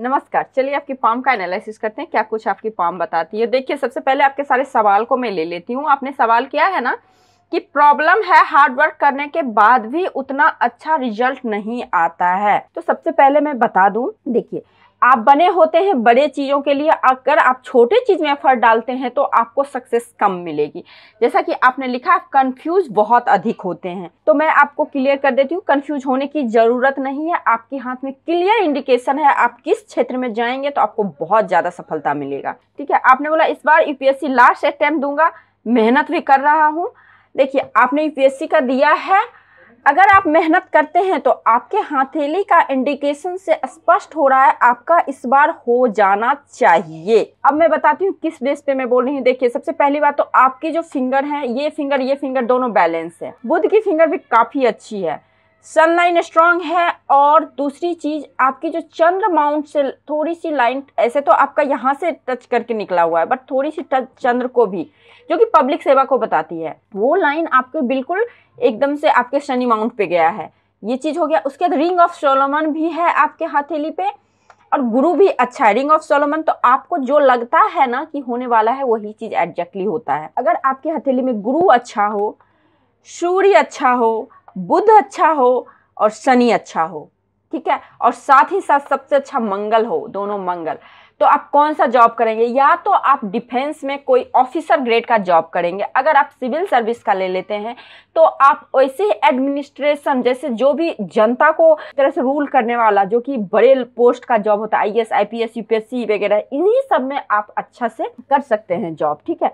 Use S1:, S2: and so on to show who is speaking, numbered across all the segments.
S1: नमस्कार चलिए आपकी पाम का एनालिसिस करते हैं क्या कुछ आपकी पाम बताती है देखिए सबसे पहले आपके सारे सवाल को मैं ले लेती हूँ आपने सवाल किया है ना कि प्रॉब्लम है हार्ड वर्क करने के बाद भी उतना अच्छा रिजल्ट नहीं आता है तो सबसे पहले मैं बता दूं देखिए आप बने होते हैं बड़े चीज़ों के लिए अगर आप छोटे चीज़ में एफर्ट डालते हैं तो आपको सक्सेस कम मिलेगी जैसा कि आपने लिखा आप कन्फ्यूज बहुत अधिक होते हैं तो मैं आपको क्लियर कर देती हूँ कन्फ्यूज होने की ज़रूरत नहीं है आपके हाथ में क्लियर इंडिकेशन है आप किस क्षेत्र में जाएंगे तो आपको बहुत ज़्यादा सफलता मिलेगा ठीक है आपने बोला इस बार यूपीएससी लास्ट अटैम्प्ट दूंगा मेहनत भी कर रहा हूँ देखिए आपने यूपीएससी का दिया है अगर आप मेहनत करते हैं तो आपके हाथेली का इंडिकेशन से स्पष्ट हो रहा है आपका इस बार हो जाना चाहिए अब मैं बताती हूँ किस बेस पे मैं बोल रही हूँ देखिए सबसे पहली बात तो आपकी जो फिंगर है ये फिंगर ये फिंगर दोनों बैलेंस है बुद्ध की फिंगर भी काफी अच्छी है सनलाइन स्ट्रांग है और दूसरी चीज़ आपकी जो चंद्र माउंट से थोड़ी सी लाइन ऐसे तो आपका यहाँ से टच करके निकला हुआ है बट थोड़ी सी टच चंद्र को भी जो कि पब्लिक सेवा को बताती है वो लाइन आपके बिल्कुल एकदम से आपके शनि माउंट पे गया है ये चीज़ हो गया उसके बाद रिंग ऑफ सोलोमन भी है आपके हथेली पे और गुरु भी अच्छा है रिंग ऑफ सोलोमन तो आपको जो लगता है ना कि होने वाला है वही चीज़ एग्जैक्टली होता है अगर आपके हथेली में गुरु अच्छा हो सूर्य अच्छा हो बुध अच्छा हो और शनि अच्छा हो ठीक है और साथ ही साथ सबसे अच्छा मंगल हो दोनों मंगल तो आप कौन सा जॉब करेंगे या तो आप डिफेंस में कोई ऑफिसर ग्रेड का जॉब करेंगे अगर आप सिविल सर्विस का ले लेते हैं तो आप वैसे ही एडमिनिस्ट्रेशन जैसे जो भी जनता को तरह से रूल करने वाला जो कि बड़े पोस्ट का जॉब होता है I S I P S UPSC वगैरह इन्हीं सब में आप अच्छा से कर सकते हैं जॉब ठीक है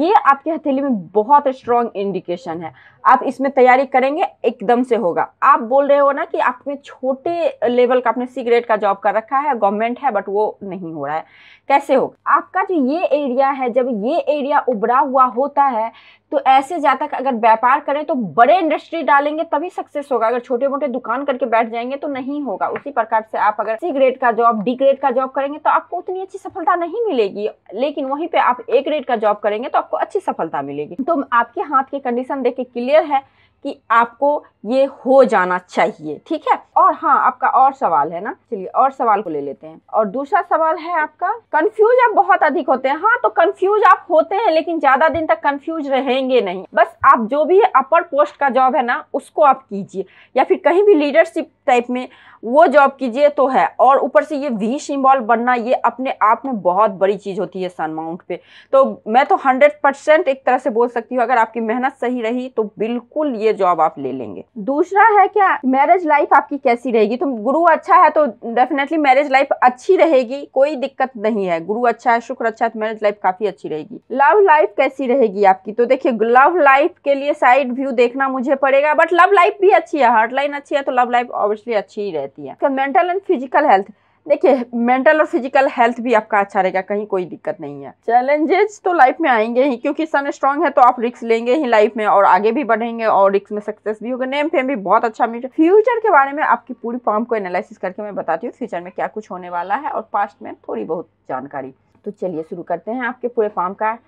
S1: ये आपके हथेली में बहुत स्ट्रॉन्ग इंडिकेशन है आप इसमें तैयारी करेंगे एकदम से होगा आप बोल रहे हो ना कि आपने छोटे लेवल का आपने सी ग्रेड का जॉब कर रखा है गवर्नमेंट है बट वो नहीं हो रहा है कैसे हो आपका जो ये एरिया है जब ये एरिया उभरा हुआ होता है तो ऐसे ज़्यादा अगर व्यापार करें तो बड़े इंडस्ट्री डालेंगे तभी सक्सेस होगा अगर छोटे मोटे दुकान करके बैठ जाएंगे तो नहीं होगा उसी प्रकार से आप अगर सी ग्रेड का जॉब डी ग्रेड का जॉब करेंगे तो आपको उतनी अच्छी सफलता नहीं मिलेगी लेकिन वहीं पे आप ए ग्रेड का जॉब करेंगे तो आपको अच्छी सफलता मिलेगी तो आपके हाथ की कंडीशन देख के क्लियर क्लियर है कि आपको ये हो जाना चाहिए ठीक है और हाँ आपका और सवाल है ना चलिए और सवाल को ले लेते हैं और दूसरा सवाल है आपका कंफ्यूज आप बहुत अधिक होते हैं हाँ तो कंफ्यूज आप होते हैं लेकिन ज्यादा दिन तक कंफ्यूज रहेंगे नहीं बस आप जो भी अपर पोस्ट का जॉब है ना उसको आप कीजिए या फिर कहीं भी लीडरशिप टाइप में वो जॉब कीजिए तो है और ऊपर से ये वी सिंबल बनना ये अपने आप में बहुत बड़ी चीज़ होती है सन माउंट पे तो मैं तो हंड्रेड परसेंट एक तरह से बोल सकती हूँ अगर आपकी मेहनत सही रही तो बिल्कुल ये जॉब आप ले लेंगे दूसरा है क्या मैरिज लाइफ आपकी कैसी रहेगी तो गुरु अच्छा है तो डेफिनेटली मैरिज लाइफ अच्छी रहेगी कोई दिक्कत नहीं है गुरु अच्छा है शुक्र अच्छा है तो मैरिज लाइफ काफ़ी अच्छी रहेगी लव लाइफ कैसी रहेगी आपकी तो देखिए लव लाइफ के लिए साइड व्यू देखना मुझे पड़ेगा बट लव लाइफ भी अच्छी है हार्ड लाइन अच्छी है तो लव लाइफ ऑब्वियसली अच्छी ही रहती होती है मेंटल एंड फिजिकल हेल्थ देखिए मेंटल और फिजिकल हेल्थ भी आपका अच्छा रहेगा कहीं कोई दिक्कत नहीं है चैलेंजेस तो लाइफ में आएंगे ही क्योंकि सन स्ट्रांग है तो आप रिक्स लेंगे ही लाइफ में और आगे भी बढ़ेंगे और रिक्स में सक्सेस भी होगा नेम फेम भी बहुत अच्छा मिल फ्यूचर के बारे में आपकी पूरी फॉर्म को एनालिसिस करके मैं बताती हूँ फ्यूचर में क्या कुछ होने वाला है और पास्ट में थोड़ी बहुत जानकारी तो चलिए शुरू करते हैं आपके पूरे फॉर्म का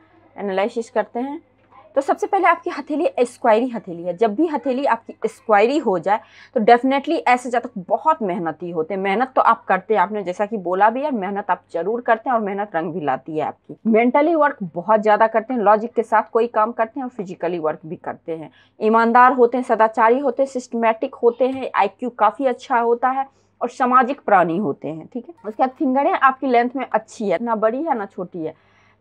S1: एनालिसिस करते हैं तो सबसे पहले आपकी हथेली स्क्वायरी हथेली है जब भी हथेली आपकी स्क्वायरी हो जाए तो डेफिनेटली ऐसे जातक बहुत मेहनती होते हैं मेहनत तो आप करते हैं आपने जैसा कि बोला भी है मेहनत आप जरूर करते हैं और मेहनत रंग भी लाती है आपकी मेंटली वर्क बहुत ज़्यादा करते हैं लॉजिक के साथ कोई काम करते हैं और फिजिकली वर्क भी करते हैं ईमानदार होते हैं सदाचारी होते हैं सिस्टमेटिक होते हैं आई काफ़ी अच्छा होता है और सामाजिक प्राणी होते हैं ठीक है उसके बाद फिंगरें आपकी लेंथ में अच्छी है ना बड़ी है ना छोटी है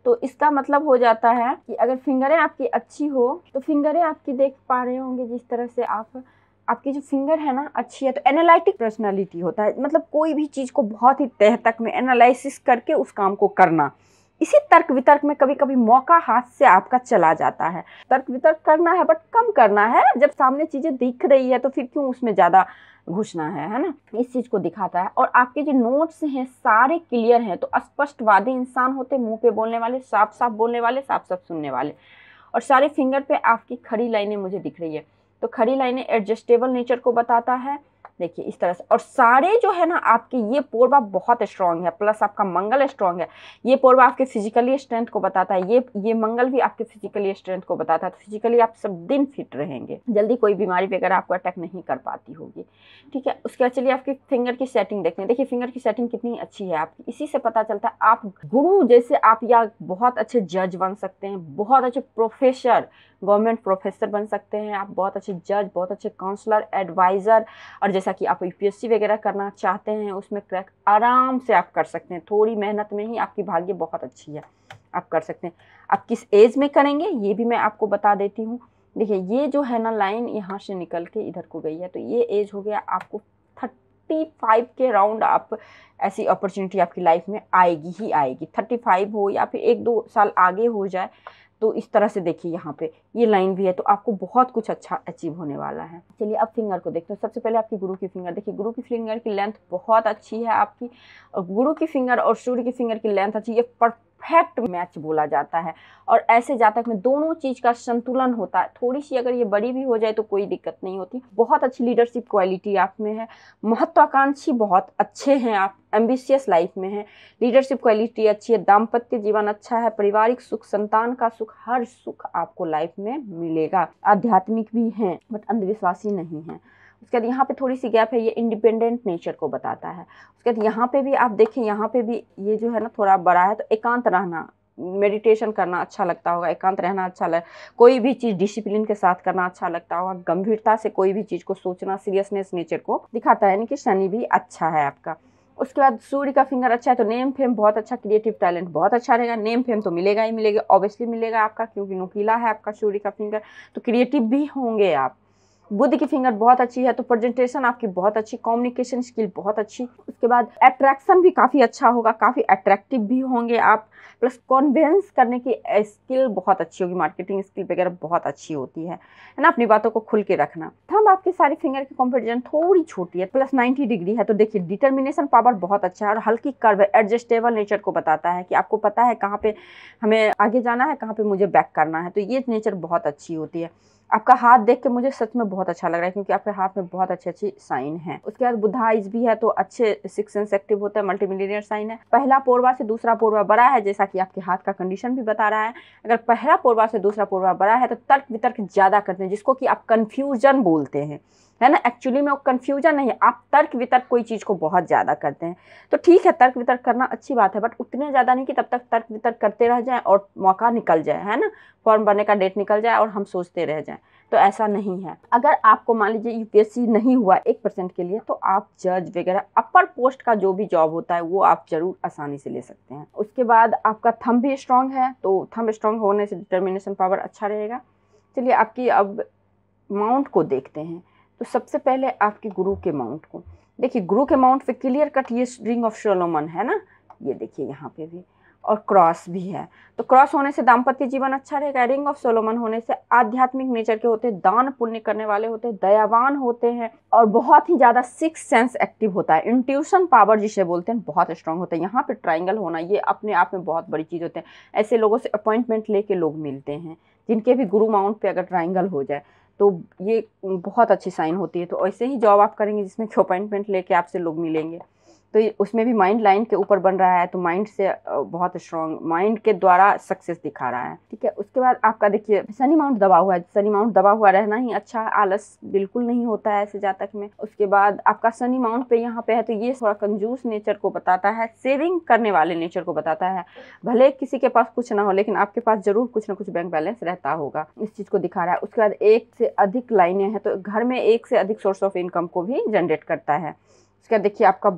S1: तो इसका मतलब हो जाता है कि अगर फिंगरें आपकी अच्छी हो तो फिंगरें आपकी देख पा रहे होंगे जिस तरह से आप आपकी जो फिंगर है ना अच्छी है तो एनालिटिक पर्सनालिटी होता है मतलब कोई भी चीज़ को बहुत ही तह तक में एनालिसिस करके उस काम को करना इसी तर्क वितर्क में कभी कभी मौका हाथ से आपका चला जाता है तर्क वितर्क करना है बट कम करना है जब सामने चीज़ें दिख रही है तो फिर क्यों उसमें ज़्यादा घुसना है है ना इस चीज को दिखाता है और आपके जो नोट्स हैं सारे क्लियर हैं तो स्पष्टवादी इंसान होते मुंह पे बोलने वाले साफ साफ बोलने वाले साफ साफ सुनने वाले और सारे फिंगर पे आपकी खड़ी लाइनें मुझे दिख रही है तो खड़ी लाइनें एडजस्टेबल नेचर को बताता है देखिए इस तरह से और सारे जो है ना आपके ये पोरबा बहुत स्ट्रांग है प्लस आपका मंगल स्ट्रांग है ये पोरबा आपके फिजिकली स्ट्रेंथ को बताता है ये ये मंगल भी आपके फिजिकली स्ट्रेंथ को बताता है तो फिजिकली आप सब दिन फिट रहेंगे जल्दी कोई बीमारी वगैरह आपको अटैक नहीं कर पाती होगी ठीक है उसके बाद चलिए आपकी फिंगर की सेटिंग देखते हैं देखिए फिंगर की सेटिंग कितनी अच्छी है आपकी इसी से पता चलता है आप गुरु जैसे आप या बहुत अच्छे जज बन सकते हैं बहुत अच्छे प्रोफेसर गवर्नमेंट प्रोफेसर बन सकते हैं आप बहुत अच्छे जज बहुत अच्छे काउंसलर एडवाइज़र और जैसा कि आप यूपीएससी वगैरह करना चाहते हैं उसमें क्रैक आराम से आप कर सकते हैं थोड़ी मेहनत में ही आपकी भाग्य बहुत अच्छी है आप कर सकते हैं आप किस एज में करेंगे ये भी मैं आपको बता देती हूँ देखिए ये जो है ना लाइन यहाँ से निकल के इधर को गई है तो ये एज हो गया आपको थर्टी फाइव के राउंड आप ऐसी अपॉर्चुनिटी आपकी लाइफ में आएगी ही आएगी थर्टी फाइव हो या फिर एक दो साल आगे हो जाए तो इस तरह से देखिए यहाँ पे ये लाइन भी है तो आपको बहुत कुछ अच्छा अचीव होने वाला है चलिए अब फिंगर को देखते हैं सबसे पहले आपकी गुरु की फिंगर देखिए गुरु की फिंगर की लेंथ बहुत अच्छी है आपकी गुरु की फिंगर और सूर्य की फिंगर की लेंथ अच्छी ये परफेक्ट मैच बोला जाता है और ऐसे जातक में दोनों चीज़ का संतुलन होता है थोड़ी सी अगर ये बड़ी भी हो जाए तो कोई दिक्कत नहीं होती बहुत अच्छी लीडरशिप क्वालिटी आप में है महत्वाकांक्षी बहुत अच्छे हैं आप एम्बिशियस लाइफ में है लीडरशिप क्वालिटी अच्छी है दाम्पत्य जीवन अच्छा है पारिवारिक सुख संतान का सुख हर सुख आपको लाइफ में मिलेगा आध्यात्मिक भी हैं बट अंधविश्वासी नहीं है उसके बाद यहाँ पे थोड़ी सी गैप है ये इंडिपेंडेंट नेचर को बताता है उसके बाद यहाँ पे भी आप देखें यहाँ पे भी ये जो है ना थोड़ा बड़ा है तो एकांत रहना मेडिटेशन करना अच्छा लगता होगा एकांत रहना अच्छा लग कोई भी चीज़ डिसिप्लिन के साथ करना अच्छा लगता होगा गंभीरता से कोई भी चीज़ को सोचना सीरियसनेस नेचर को दिखाता है यानी कि शनि भी अच्छा है आपका उसके बाद सूर्य का फिंगर अच्छा है तो नेम फेम बहुत अच्छा क्रिएटिव टैलेंट बहुत अच्छा रहेगा नेम फेम तो मिलेगा ही मिलेगा ऑब्वियसली मिलेगा आपका क्योंकि नुकीला है आपका सूर्य का फिंगर तो क्रिएटिव भी होंगे आप बुद्ध की फिंगर बहुत अच्छी है तो प्रेजेंटेशन आपकी बहुत अच्छी कम्युनिकेशन स्किल बहुत अच्छी उसके बाद अट्रैक्शन भी काफ़ी अच्छा होगा काफ़ी अट्रैक्टिव भी होंगे आप प्लस कॉन्वेंस करने की स्किल बहुत अच्छी होगी मार्केटिंग स्किल वगैरह बहुत अच्छी होती है है ना अपनी बातों को खुल के रखना थम आपकी सारी फिंगर की कॉम्पिटिशन थोड़ी छोटी है प्लस नाइन्टी डिग्री है तो देखिए डिटर्मिनेशन पावर बहुत अच्छा है और हल्की कर्व एडजस्टेबल नेचर को बताता है कि आपको पता है कहाँ पर हमें आगे जाना है कहाँ पर मुझे बैक करना है तो ये नेचर बहुत अच्छी होती है आपका हाथ देख के मुझे सच में बहुत अच्छा लग रहा है क्योंकि आपके हाथ में बहुत अच्छी अच्छी साइन है उसके बाद बुद्धाइज भी है तो अच्छे सिक्स सेंस एक्टिव होता है मल्टीमिलियनियर साइन है पहला पोरवा से दूसरा पोरवा बड़ा है जैसा कि आपके हाथ का कंडीशन भी बता रहा है अगर पहला पोरवा से दूसरा पोरवा बड़ा है तो तर्क वितर्क ज़्यादा करते हैं जिसको कि आप कन्फ्यूजन बोलते हैं है ना एक्चुअली में वो कन्फ्यूजन नहीं आप तर्क वितर्क कोई चीज़ को बहुत ज़्यादा करते हैं तो ठीक है तर्क वितर्क करना अच्छी बात है बट उतने ज़्यादा नहीं कि तब तक तर्क वितर्क करते रह जाएं और मौका निकल जाए है ना फॉर्म भरने का डेट निकल जाए और हम सोचते रह जाएं तो ऐसा नहीं है अगर आपको मान लीजिए यूपीएससी नहीं हुआ एक परसेंट के लिए तो आप जज वगैरह अपर पोस्ट का जो भी जॉब होता है वो आप जरूर आसानी से ले सकते हैं उसके बाद आपका थम भी स्ट्रांग है तो थम स्ट्रांग होने से डिटर्मिनेशन पावर अच्छा रहेगा चलिए आपकी अब माउंट को देखते हैं तो सबसे पहले आपके गुरु के माउंट को देखिए गुरु के माउंट पे क्लियर कट ये रिंग ऑफ शोलोमन है ना ये देखिए यहाँ पे भी और क्रॉस भी है तो क्रॉस होने से दाम्पत्य जीवन अच्छा रहेगा रिंग ऑफ सोलोमन होने से आध्यात्मिक नेचर के होते दान पुण्य करने वाले होते हैं दयावान होते हैं और बहुत ही ज़्यादा सिक्स सेंस एक्टिव होता है इंट्यूशन पावर जिसे बोलते हैं बहुत स्ट्रांग होता है यहाँ पे ट्राइंगल होना ये अपने आप में बहुत बड़ी चीज़ होते हैं ऐसे लोगों से अपॉइंटमेंट लेके लोग मिलते हैं जिनके भी गुरु माउंट पे अगर ट्राइंगल हो जाए तो ये बहुत अच्छी साइन होती है तो ऐसे ही जॉब आप करेंगे जिसमें अपॉइंटमेंट लेके आपसे लोग मिलेंगे तो उसमें भी माइंड लाइन के ऊपर बन रहा है तो माइंड से बहुत स्ट्रॉन्ग माइंड के द्वारा सक्सेस दिखा रहा है ठीक है उसके बाद आपका देखिए सनी माउंट दबा हुआ है सनी माउंट दबा हुआ रहना ही अच्छा है आलस बिल्कुल नहीं होता है ऐसे जातक में उसके बाद आपका सनी माउंट पे यहाँ पे है तो ये थोड़ा कंजूस नेचर को बताता है सेविंग करने वाले नेचर को बताता है भले किसी के पास कुछ ना हो लेकिन आपके पास जरूर कुछ ना कुछ बैंक बैलेंस रहता होगा इस चीज़ को दिखा रहा है उसके बाद एक से अधिक लाइनें हैं तो घर में एक से अधिक सोर्स ऑफ इनकम को भी जनरेट करता है उसके बाद देखिए आपका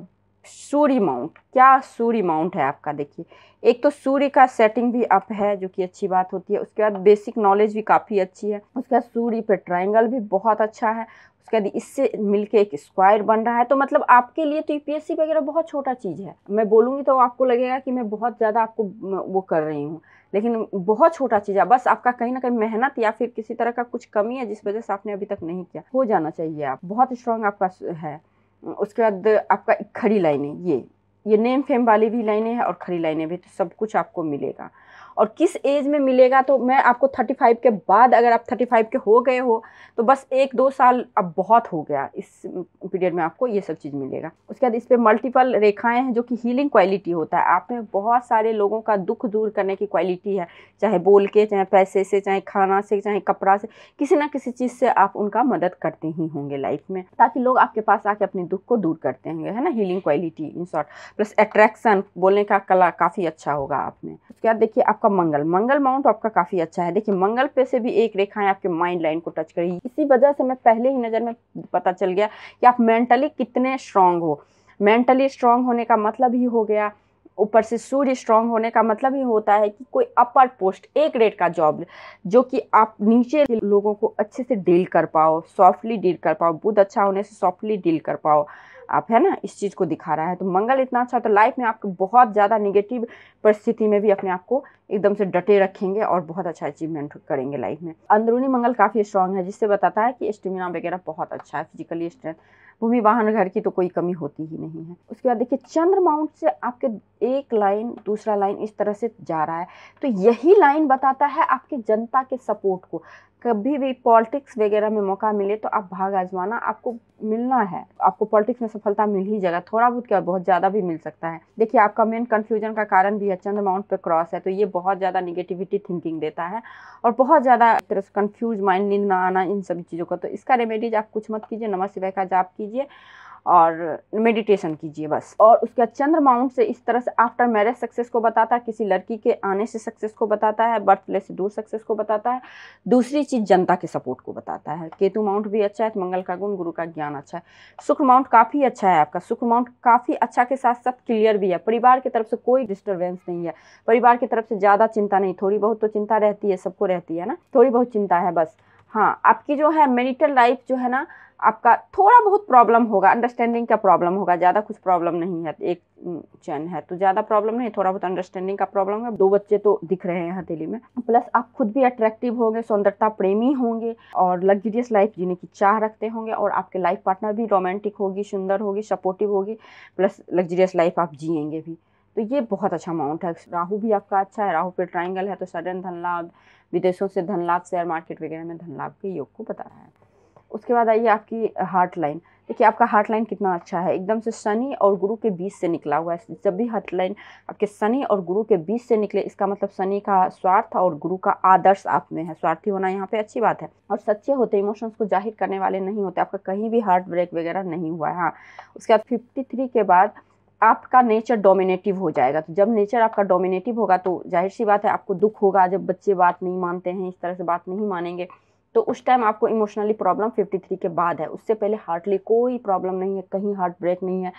S1: सूर्य माउंट क्या सूर्य माउंट है आपका देखिए एक तो सूर्य का सेटिंग भी अप है जो कि अच्छी बात होती है उसके बाद बेसिक नॉलेज भी काफ़ी अच्छी है उसके बाद सूर्य पे ट्राइंगल भी बहुत अच्छा है उसके बाद इससे मिलके एक स्क्वायर बन रहा है तो मतलब आपके लिए तो यूपीएससी वगैरह बहुत छोटा चीज़ है मैं बोलूँगी तो आपको लगेगा कि मैं बहुत ज़्यादा आपको वो कर रही हूँ लेकिन बहुत छोटा चीज़ है बस आपका कहीं ना कहीं मेहनत या फिर किसी तरह का कुछ कमी है जिस वजह से आपने अभी तक नहीं किया हो जाना चाहिए आप बहुत स्ट्रांग आपका है उसके बाद आपका खड़ी लाइनें ये ये नेम फेम वाली भी लाइनें हैं और खड़ी लाइनें भी तो सब कुछ आपको मिलेगा और किस एज में मिलेगा तो मैं आपको 35 के बाद अगर आप 35 के हो गए हो तो बस एक दो साल अब बहुत हो गया इस पीरियड में आपको ये सब चीज़ मिलेगा उसके बाद इस पर मल्टीपल रेखाएं हैं जो कि हीलिंग क्वालिटी होता है आप में बहुत सारे लोगों का दुख दूर करने की क्वालिटी है चाहे बोल के चाहे पैसे से चाहे खाना से चाहे कपड़ा से किसी ना किसी चीज़ से आप उनका मदद करते ही होंगे लाइफ में ताकि लोग आपके पास आके अपने दुख को दूर करते हैं है ना healing quality in short plus attraction बोलने का कला काफ़ी अच्छा होगा आप में उसके बाद देखिए आपका मंगल मंगल माउंट आपका काफ़ी अच्छा है देखिए मंगल पे से भी एक रेखाएं आपके माइंड लाइन को टच करेगी इसी वजह से मैं पहले ही नज़र में पता चल गया कि आप मेंटली कितने स्ट्रांग हो मेंटली स्ट्रांग होने का मतलब ही हो गया ऊपर से सूर्य स्ट्रांग होने का मतलब ही होता है कि कोई अपर पोस्ट ए ग्रेड का जॉब जो कि आप नीचे लोगों को अच्छे से डील कर पाओ सॉफ्टली डील कर पाओ बुध अच्छा होने से सॉफ्टली डील कर पाओ आप है ना इस चीज़ को दिखा रहा है तो मंगल इतना अच्छा तो लाइफ में आपको बहुत ज़्यादा निगेटिव परिस्थिति में भी अपने आप को एकदम से डटे रखेंगे और बहुत अच्छा अचीवमेंट करेंगे लाइफ में अंदरूनी मंगल काफ़ी स्ट्रांग है जिससे बताता है कि स्टेमिना वगैरह बहुत अच्छा है फिजिकली स्ट्रेंथ भूमि वाहन घर की तो कोई कमी होती ही नहीं है उसके बाद देखिए चंद्र माउंट से आपके एक लाइन दूसरा लाइन इस तरह से जा रहा है तो यही लाइन बताता है आपके जनता के सपोर्ट को कभी भी पॉलिटिक्स वगैरह में मौका मिले तो आप भाग आजमाना आपको मिलना है आपको पॉलिटिक्स में सफलता मिल ही जाएगा थोड़ा बहुत क्या बहुत ज़्यादा भी मिल सकता है देखिए आपका मेन कन्फ्यूजन का कारण भी है माउंट पे क्रॉस है तो ये बहुत ज़्यादा निगेटिविटी थिंकिंग देता है और बहुत ज़्यादा तरह से कन्फ्यूज माइंड नींद ना आना इन सभी चीज़ों का तो इसका रेमेडीज आप कुछ मत कीजिए नमः शिवाय का जाप कीजिए और मेडिटेशन कीजिए बस और उसके बाद चंद्र माउंट से इस तरह से आफ्टर मैरिज सक्सेस को बताता है किसी लड़की के आने से सक्सेस को बताता है बर्थ प्लेस से दूर सक्सेस को बताता है दूसरी चीज़ जनता के सपोर्ट को बताता है केतु माउंट भी अच्छा है तो मंगल का गुण गुरु का ज्ञान अच्छा है शुक्र माउंट काफ़ी अच्छा है आपका शुक्र माउंट काफ़ी अच्छा के साथ साथ क्लियर भी है परिवार की तरफ से कोई डिस्टर्बेंस नहीं है परिवार की तरफ से ज़्यादा चिंता नहीं थोड़ी बहुत तो चिंता रहती है सबको रहती है ना थोड़ी बहुत चिंता है बस हाँ आपकी जो है मेरिटल लाइफ जो है ना आपका थोड़ा बहुत प्रॉब्लम होगा अंडरस्टैंडिंग का प्रॉब्लम होगा ज़्यादा कुछ प्रॉब्लम नहीं है एक चैन है तो ज़्यादा प्रॉब्लम नहीं थोड़ा बहुत अंडरस्टैंडिंग का प्रॉब्लम है दो बच्चे तो दिख रहे हैं हथेली में प्लस आप खुद भी अट्रैक्टिव होंगे सुंदरता प्रेमी होंगे और लग्जरियस लाइफ जीने की चाह रखते होंगे और आपके लाइफ पार्टनर भी रोमांटिक होगी सुंदर होगी सपोर्टिव होगी प्लस लग्जरियस लाइफ आप जियेंगे भी तो ये बहुत अच्छा माउंट है राहू भी आपका अच्छा है राहू पे ट्राइंगल है तो सडन धन लाभ विदेशों से धन लाभ शेयर मार्केट वगैरह में धन लाभ के योग को बता रहा है उसके बाद आइए आपकी हार्ट लाइन देखिए आपका हार्ट लाइन कितना अच्छा है एकदम से शनि और गुरु के बीच से निकला हुआ है जब भी हार्ट लाइन आपके शनि और गुरु के बीच से निकले इसका मतलब शनि का स्वार्थ और गुरु का आदर्श आप में है स्वार्थी होना यहाँ पे अच्छी बात है और सच्चे होते इमोशंस को जाहिर करने वाले नहीं होते आपका कहीं भी हार्ट ब्रेक वगैरह नहीं हुआ है हाँ उसके बाद फिफ्टी के बाद आपका नेचर डोमिनेटिव हो जाएगा तो जब नेचर आपका डोमिनेटिव होगा तो जाहिर सी बात है आपको दुख होगा जब बच्चे बात नहीं मानते हैं इस तरह से बात नहीं मानेंगे तो उस टाइम आपको इमोशनली प्रॉब्लम 53 के बाद है उससे पहले हार्टली कोई प्रॉब्लम नहीं है कहीं हार्ट ब्रेक नहीं है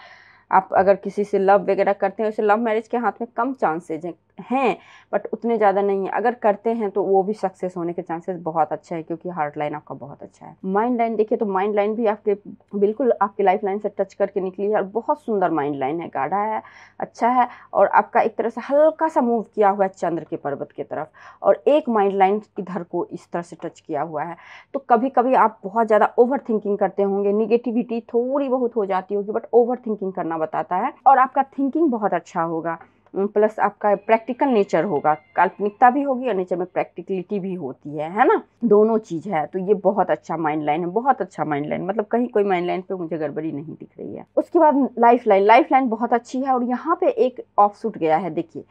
S1: आप अगर किसी से लव वगैरह करते हैं उसे लव मैरिज के हाथ में कम चांसेज हैं हैं बट उतने ज़्यादा नहीं है अगर करते हैं तो वो भी सक्सेस होने के चांसेस बहुत अच्छा है क्योंकि हार्ट लाइन आपका बहुत अच्छा है माइंड लाइन देखिए तो माइंड लाइन भी आपके बिल्कुल आपके लाइफ लाइन से टच करके निकली है और बहुत सुंदर माइंड लाइन है गाढ़ा है अच्छा है और आपका एक तरह से हल्का सा मूव किया हुआ है चंद्र के पर्वत की तरफ और एक माइंड लाइन इधर को इस तरह से टच किया हुआ है तो कभी कभी आप बहुत ज़्यादा ओवर थिंकिंग करते होंगे निगेटिविटी थोड़ी बहुत हो जाती होगी बट ओवर थिंकिंग करना बताता है और आपका थिंकिंग बहुत अच्छा होगा प्लस आपका प्रैक्टिकल नेचर होगा काल्पनिकता भी होगी और नेचर में प्रैक्टिकलिटी भी होती है है ना दोनों चीज़ है तो ये बहुत अच्छा माइंड लाइन है बहुत अच्छा माइंड लाइन मतलब कहीं कोई माइंड लाइन पे मुझे गड़बड़ी नहीं दिख रही है उसके बाद लाइफ लाइन लाइफ लाइन बहुत अच्छी है और यहाँ पे एक ऑफ सूट गया है देखिए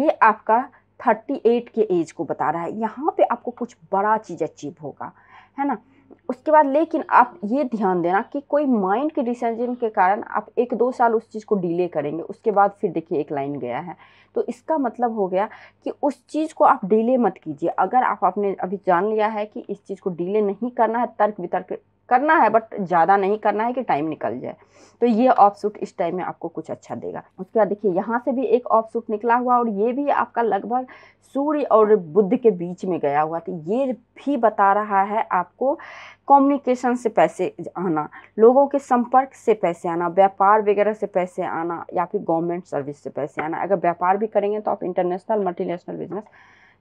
S1: ये आपका थर्टी एट के एज को बता रहा है यहाँ पे आपको कुछ बड़ा चीज़ अचीव होगा है ना उसके बाद लेकिन आप ये ध्यान देना कि कोई माइंड के डिसीजन के कारण आप एक दो साल उस चीज़ को डिले करेंगे उसके बाद फिर देखिए एक लाइन गया है तो इसका मतलब हो गया कि उस चीज़ को आप डिले मत कीजिए अगर आप आपने अभी जान लिया है कि इस चीज़ को डिले नहीं करना है तर्क वितर्क करना है बट ज़्यादा नहीं करना है कि टाइम निकल जाए तो ये ऑफ सूट इस टाइम में आपको कुछ अच्छा देगा उसके बाद देखिए यहाँ से भी एक ऑफ सूट निकला हुआ और ये भी आपका लगभग सूर्य और बुद्ध के बीच में गया हुआ तो ये भी बता रहा है आपको कम्युनिकेशन से पैसे आना लोगों के संपर्क से पैसे आना व्यापार वगैरह से पैसे आना या फिर गवर्नमेंट सर्विस से पैसे आना अगर व्यापार भी करेंगे तो आप इंटरनेशनल मल्टीनेशनल बिजनेस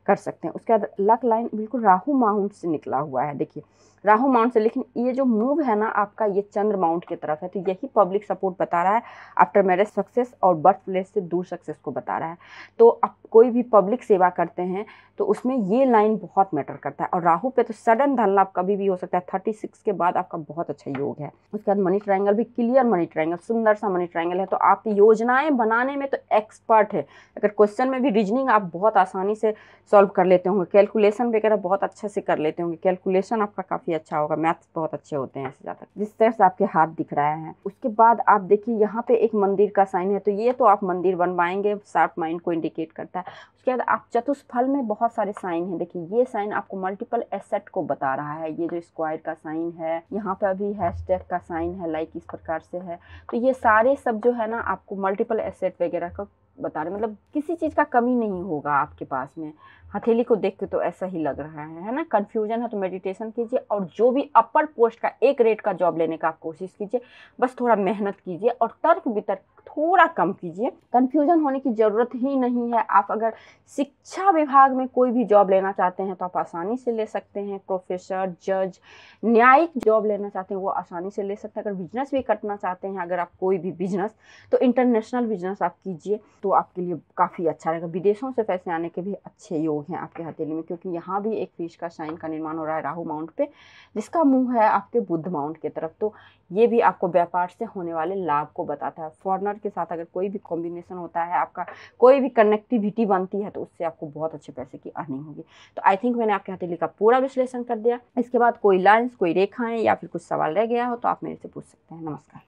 S1: कर सकते हैं उसके बाद लक लाइन बिल्कुल राहु माउंट से निकला हुआ है देखिए राहु माउंट से लेकिन ये जो मूव है ना आपका ये चंद्र माउंट की तरफ है तो यही पब्लिक सपोर्ट बता रहा है आफ्टर मैरिज सक्सेस और बर्थ प्लेस से दूर सक्सेस को बता रहा है तो आप कोई भी पब्लिक सेवा करते हैं तो उसमें ये लाइन बहुत मैटर करता है और राहू पे तो सडन धन लाभ कभी भी हो सकता है थर्टी सिक्स के बाद आपका बहुत अच्छा योग है उसके बाद मनी ट्राइंगल भी क्लियर मनी ट्राइंगल सुंदर सा मनी ट्राइंगल है तो आप योजनाएं बनाने में तो एक्सपर्ट है अगर क्वेश्चन में भी रीजनिंग आप बहुत आसानी से सॉल्व कर लेते होंगे कैलकुलेशन वगैरह बहुत अच्छे से कर लेते होंगे कैलकुलेशन आपका काफ़ी अच्छा होगा मैथ्स बहुत अच्छे होते हैं ज़्यादा जिस तरह से आपके हाथ दिख रहे हैं उसके बाद आप देखिए यहाँ पे एक मंदिर का साइन है तो ये तो आप मंदिर बनवाएंगे शार्प माइंड को इंडिकेट करता है उसके बाद आप चतुष्फल में बहुत सारे साइन हैं देखिए ये साइन आपको मल्टीपल एसेट को बता रहा है ये जो स्क्वायर का साइन है यहाँ पे अभी हैशटैग का साइन है लाइक इस प्रकार से है तो ये सारे सब जो है ना आपको मल्टीपल एसेट वगैरह का बता रहे मतलब किसी चीज़ का कमी नहीं होगा आपके पास में हथेली को देख के तो ऐसा ही लग रहा है है ना कन्फ्यूजन है तो मेडिटेशन कीजिए और जो भी अपर पोस्ट का एक रेट का जॉब लेने का आप कोशिश कीजिए बस थोड़ा मेहनत कीजिए और तर्क वितर्क थोड़ा कम कीजिए कन्फ्यूजन होने की ज़रूरत ही नहीं है आप अगर शिक्षा विभाग में कोई भी जॉब लेना चाहते हैं तो आप आसानी से ले सकते हैं प्रोफेसर जज न्यायिक जॉब लेना चाहते हैं वो आसानी से ले सकते हैं अगर बिजनेस भी करना चाहते हैं अगर आप कोई भी बिजनेस तो इंटरनेशनल बिजनेस आप कीजिए तो आपके लिए काफ़ी अच्छा रहेगा विदेशों से पैसे आने के भी अच्छे योग लोग हैं आपके हथेली में क्योंकि यहाँ भी एक फिश का शाइन का निर्माण हो रहा है राहु माउंट पे जिसका मुंह है आपके बुद्ध माउंट की तरफ तो ये भी आपको व्यापार से होने वाले लाभ को बताता है फॉरनर के साथ अगर कोई भी कॉम्बिनेशन होता है आपका कोई भी कनेक्टिविटी बनती है तो उससे आपको बहुत अच्छे पैसे की अर्निंग होगी तो आई थिंक मैंने आपके हथेली का पूरा विश्लेषण कर दिया इसके बाद कोई लाइन्स कोई रेखाएँ या फिर कुछ सवाल रह गया हो तो आप मेरे से पूछ सकते हैं नमस्कार